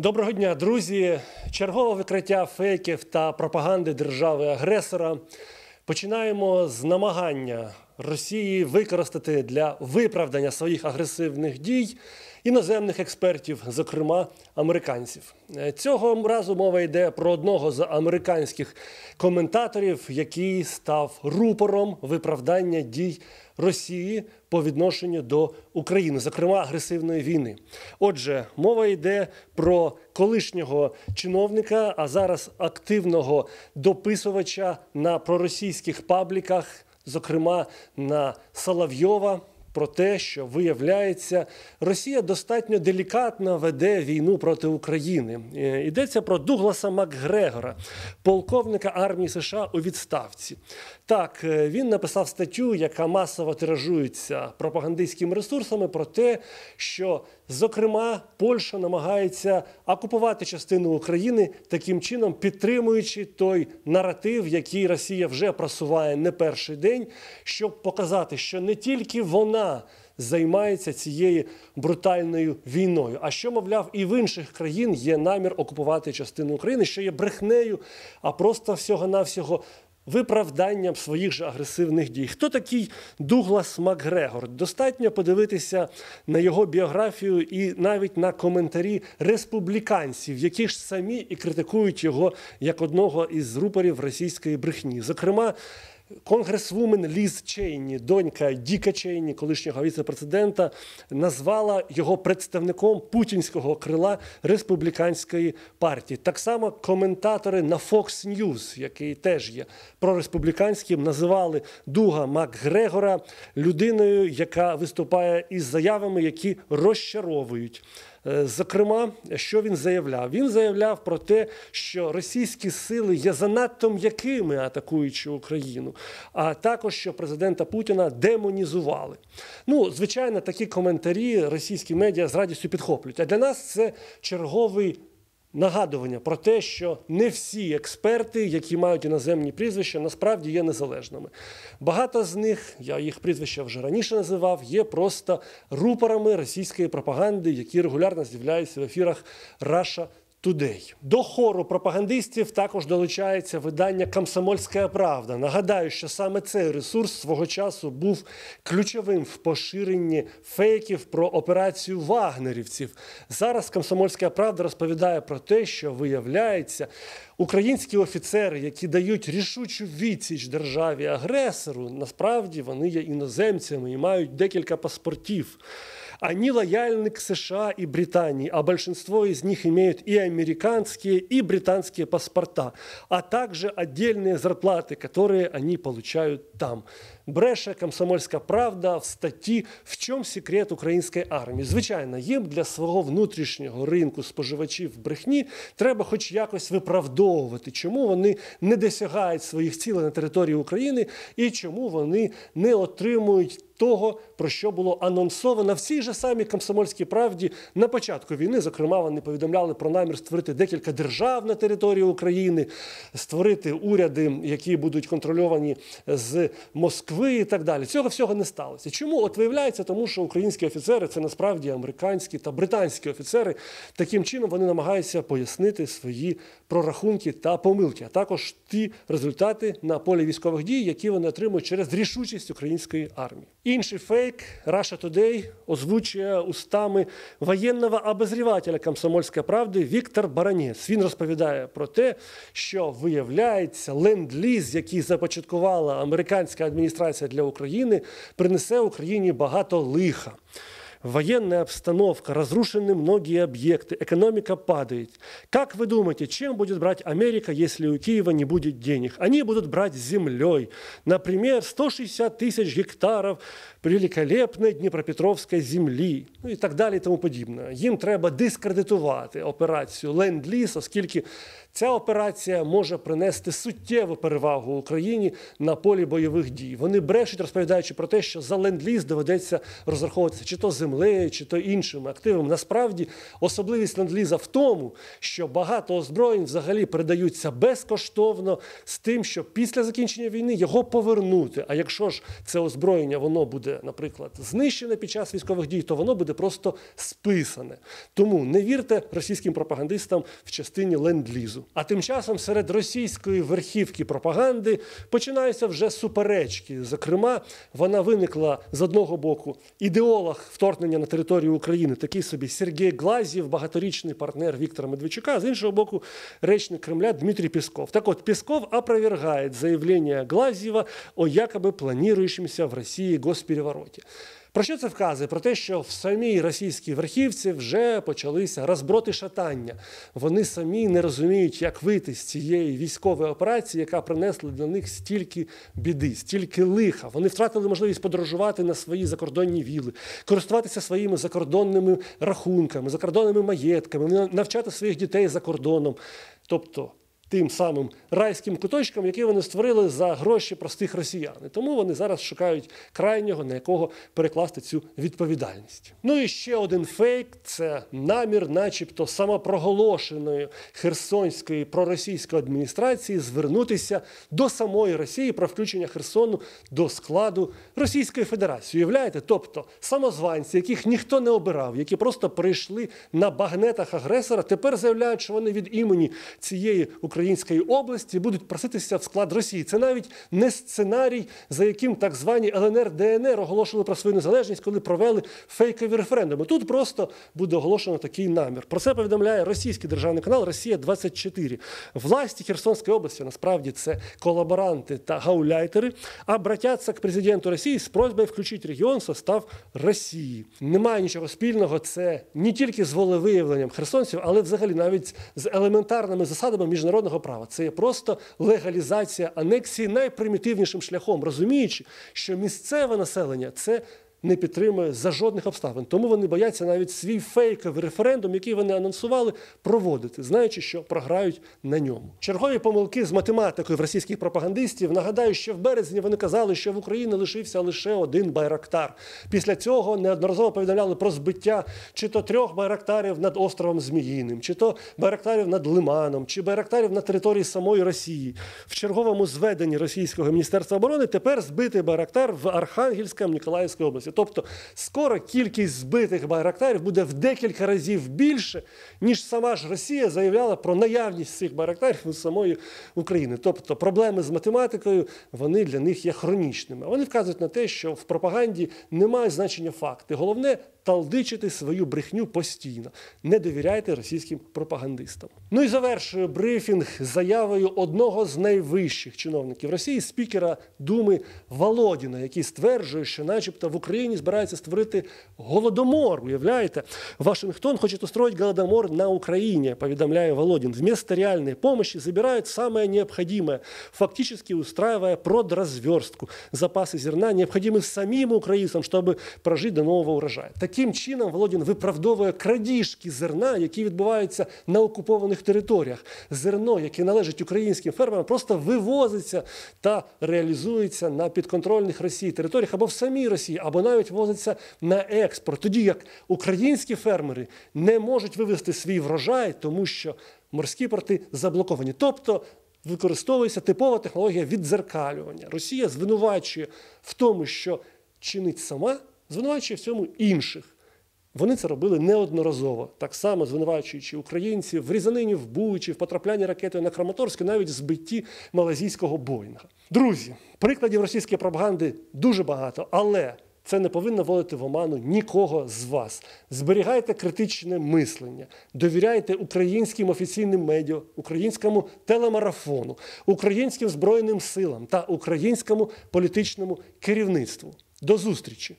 Доброго дня, друзі! Чергове викриття фейків та пропаганди держави-агресора. Починаємо з намагання Росії використати для виправдання своїх агресивних дій іноземних експертів, зокрема американців. Е, цього разу мова йде про одного з американських коментаторів, який став рупором виправдання дій Росії по відношенню до України, зокрема агресивної війни. Отже, мова йде про колишнього чиновника, а зараз активного дописувача на проросійських пабліках зокрема на Соловйова. Про те, що виявляється, Росія достатньо делікатно веде війну проти України. Е, йдеться про Дугласа Макгрегора, полковника армії США у відставці. Так е, він написав статтю, яка масово тиражується пропагандистськими ресурсами, про те, що Зокрема, Польща намагається окупувати частину України, таким чином підтримуючи той наратив, який Росія вже просуває не перший день, щоб показати, що не тільки вона займається цією брутальною війною, а що, мовляв, і в інших країн є намір окупувати частину України, що є брехнею, а просто всього-навсього виправданням своїх же агресивних дій. Хто такий Дуглас Макгрегор? Достатньо подивитися на його біографію і навіть на коментарі республіканців, які ж самі і критикують його як одного із рупорів російської брехні. Зокрема. Конгресвумен Ліз Чейні, донька Діка Чейні, колишнього віце-президента, назвала його представником путінського крила республіканської партії. Так само коментатори на Fox News, який теж є прореспубліканським, називали Дуга Макгрегора людиною, яка виступає із заявами, які розчаровують. Е, зокрема, що він заявляв? Він заявляв про те, що російські сили є занадто м'якими, атакуючи Україну, а також що президента Путіна демонізували. Ну, звичайно, такі коментарі російські медіа з радістю підхоплюють. А для нас це черговий нагадування про те, що не всі експерти, які мають іноземні прізвища, насправді є незалежними. Багато з них, я їх прізвища вже раніше називав, є просто рупорами російської пропаганди, які регулярно з'являються в ефірах Russia Тудей до хору пропагандистів також долучається видання Комсомольська Правда. Нагадаю, що саме цей ресурс свого часу був ключовим в поширенні фейків про операцію вагнерівців. Зараз Комсомольська Правда розповідає про те, що виявляється, українські офіцери, які дають рішучу відсіч державі агресору, насправді вони є іноземцями і мають декілька паспортів. Они лояльны к США и Британии, а большинство из них имеют и американские, и британские паспорта, а также отдельные зарплаты, которые они получают там. Бреше комсомольська правда в статті В чому секрет української армії? Звичайно, їм для свого внутрішнього ринку споживачів брехні треба хоч якось виправдовувати, чому вони не досягають своїх цілей на території України і чому вони не отримують того, про що було анонсовано в цій же самій комсомольській правді на початку війни. Зокрема, вони повідомляли про намір створити декілька держав на території України, створити уряди, які будуть контрольовані з Москви і так далі. Цього всього не сталося. Чому от виявляється, тому що українські офіцери це насправді американські та британські офіцери. Таким чином вони намагаються пояснити свої прорахунки та помилки, а також ті результати на полі військових дій, які вони отримують через рішучість української армії. Інший фейк Russia Today озвучує устами воєнного обозрівателя комсомольської правди Віктор Баранець. Він розповідає про те, що виявляється ленд-ліз, який започаткувала американська адміністрація для України, принесе Україні багато лиха. военная обстановка, разрушены многие объекты, экономика падает. Как вы думаете, чем будет брать Америка, если у Киева не будет денег? Они будут брать землей. Например, 160 тысяч гектаров великолепной Днепропетровской земли ну і так далее і тому подобное. Им треба дискредитувати операцію ленд-ліз, оскільки Ця операція може принести суттєву перевагу Україні на полі бойових дій. Вони брешуть, розповідаючи про те, що за ленд-ліз доведеться розраховуватися чи то землею, чи то іншими активами. Насправді особливість ленд-ліза в тому, що багато озброєнь взагалі передаються безкоштовно з тим, що після закінчення війни його повернути. А якщо ж це озброєння, воно буде, наприклад, знищене під час військових дій, то воно буде просто списане. Тому не вірте російським пропагандистам в частині ленд-лізу. Союзу. А тим часом серед російської верхівки пропаганди починаються вже суперечки. Зокрема, вона виникла з одного боку ідеолог вторгнення на територію України, такий собі Сергій Глазів, багаторічний партнер Віктора Медведчука, з іншого боку, речник Кремля Дмитрій Пісков. Так от Пісков опровергає заявлення Глазіва о якоби планирующемся в Росії госперевороті. Про що це вказує? Про те, що в самій російській верхівці вже почалися розброти шатання. Вони самі не розуміють, як вийти з цієї військової операції, яка принесла для них стільки біди, стільки лиха. Вони втратили можливість подорожувати на свої закордонні віли, користуватися своїми закордонними рахунками, закордонними маєтками, навчати своїх дітей за кордоном. Тобто тим самим райським куточком, який вони створили за гроші простих росіян. І Тому вони зараз шукають крайнього, на якого перекласти цю відповідальність. Ну і ще один фейк це намір, начебто, самопроголошеної херсонської проросійської адміністрації звернутися до самої Росії про включення Херсону до складу Російської Федерації. Уявляєте? Тобто самозванці, яких ніхто не обирав, які просто прийшли на багнетах агресора, тепер заявляють, що вони від імені цієї України української області будуть проситися в склад Росії. Це навіть не сценарій, за яким так звані ЛНР ДНР оголошували про свою незалежність, коли провели фейкові референдуми. Тут просто буде оголошено такий намір. Про це повідомляє російський державний канал Росія 24 Власті Херсонської області насправді це колаборанти та гауляйтери, а братяться к президенту Росії з просьбою включити регіон в состав Росії. Немає нічого спільного. Це не тільки з волевиявленням херсонців, але взагалі навіть з елементарними засадами міжнародного міжнародного права це є просто легалізація анексії найпримітивнішим шляхом, розуміючи, що місцеве населення це не підтримує за жодних обставин. Тому вони бояться навіть свій фейковий референдум, який вони анонсували, проводити, знаючи, що програють на ньому. Чергові помилки з математикою в російських пропагандистів. Нагадаю, що в березні вони казали, що в Україні лишився лише один байрактар. Після цього неодноразово повідомляли про збиття чи то трьох байрактарів над островом Зміїним, чи то байрактарів над Лиманом, чи байрактарів на території самої Росії. В черговому зведенні російського міністерства оборони тепер збитий байрактар в Архангельському Ніколаївській області відбулося. Тобто, скоро кількість збитих байрактарів буде в декілька разів більше, ніж сама ж Росія заявляла про наявність цих байрактарів у самої України. Тобто проблеми з математикою вони для них є хронічними. Вони вказують на те, що в пропаганді немає значення факти. Головне талдичити свою брехню постійно. Не довіряйте російським пропагандистам. Ну і завершую брифінг заявою одного з найвищих чиновників Росії, спікера Думи Володіна, який стверджує, що, начебто, в Україні збирається створити голодомор. Уявляєте, Вашингтон хоче устроїти голодомор на Україні. Повідомляє Володін. Вместо реальної допомоги забирають саме необхідне фактично устраивая продразверстку. Запаси зерна необхідні самим українцям, щоб прожити до нового урожаю таким чином Володін виправдовує крадіжки зерна, які відбуваються на окупованих територіях. Зерно, яке належить українським фермерам, просто вивозиться та реалізується на підконтрольних Росії територіях або в самій Росії, або навіть возиться на експорт. Тоді як українські фермери не можуть вивезти свій врожай, тому що морські порти заблоковані. Тобто використовується типова технологія віддзеркалювання. Росія звинувачує в тому, що чинить сама звинувачує в цьому інших. Вони це робили неодноразово, так само звинувачуючи українців в різанині в Бучі, в потраплянні ракетою на Краматорськ, навіть в збитті малазійського Боїнга. Друзі, прикладів російської пропаганди дуже багато, але це не повинно вводити в оману нікого з вас. Зберігайте критичне мислення, довіряйте українським офіційним медіа, українському телемарафону, українським збройним силам та українському політичному керівництву. До зустрічі!